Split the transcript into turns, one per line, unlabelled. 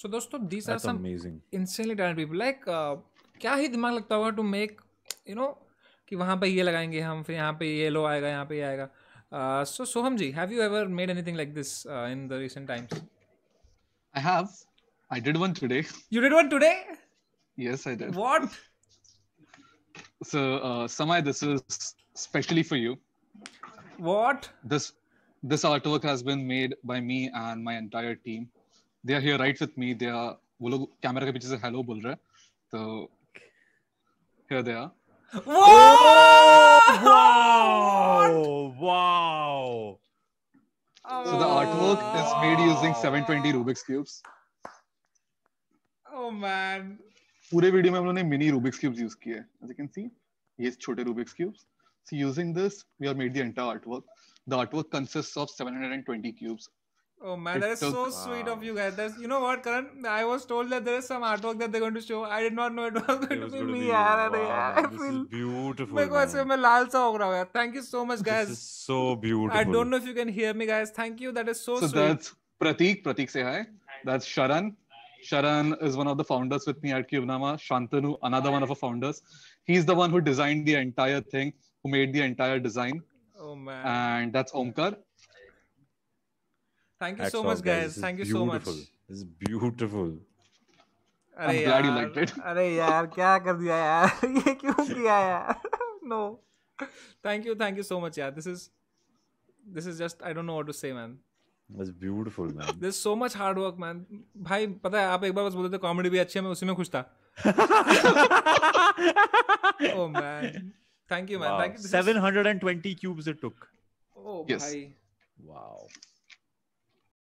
So, दोस्तों these That's are some amazing. insanely talented people. Like uh, क्या ही दिमाग लगता होगा टू मेक यू नो कि वहाँ पे ये लगाएंगे हम फिर यहाँ पे ये लो आएगा यहाँ पे ये आएगा so Soham ji have you ever made anything like this in the recent times
I have I did one today you did one today yes i did what so uh, samay this is specially for you what this this artwork has been made by me and my entire team they are here right with me they are वो लोग camera के पीछे से hello बोल रहे हैं तो here they are Wow! Wow! So the artwork is made using 720 Rubik's cubes. Oh man. पूरे वीडियो में हम लोगों ने मिनी रूबिक्स क्यूब्स यूज किए as you can see ये छोटे Rubik's cubes so using this we have made the entire artwork the artwork consists of 720 cubes
Oh man, that is so sweet of you guys. That's you know what, Karan? I was told that there is some artwork that they're going to show. I did not know it was going it to be me. Be, yeah, I this
feel is beautiful.
मेरे Thank you so much, guys. This is
so beautiful. I don't know
if you can hear me, guys. Thank you. That is so, so sweet. So that's
Pratik. Pratik, say hi. That's Sharan. Sharan is one of the founders with me at Cubenama. Shantanu, another one of our founders. He's the one who designed the entire thing, who made the entire design. Oh man. And that's Omkar.
Thank you Hats so much, guys. guys. Thank you so much. This
is beautiful. अरे I'm glad you liked it.
अरे यार क्या कर दिया यार ये क्यों किया यार no thank you thank you so much yeah this is this is just I don't know what to say man
That's beautiful man.
There's so much hard work man. भाई पता है आप एक बार बोलते थे कॉमेडी भी अच्छी है मैं उसी में खुश था. oh man. Thank you man. Wow. Thank you.
720 is... cubes it took.
Oh yes. भाई. Wow.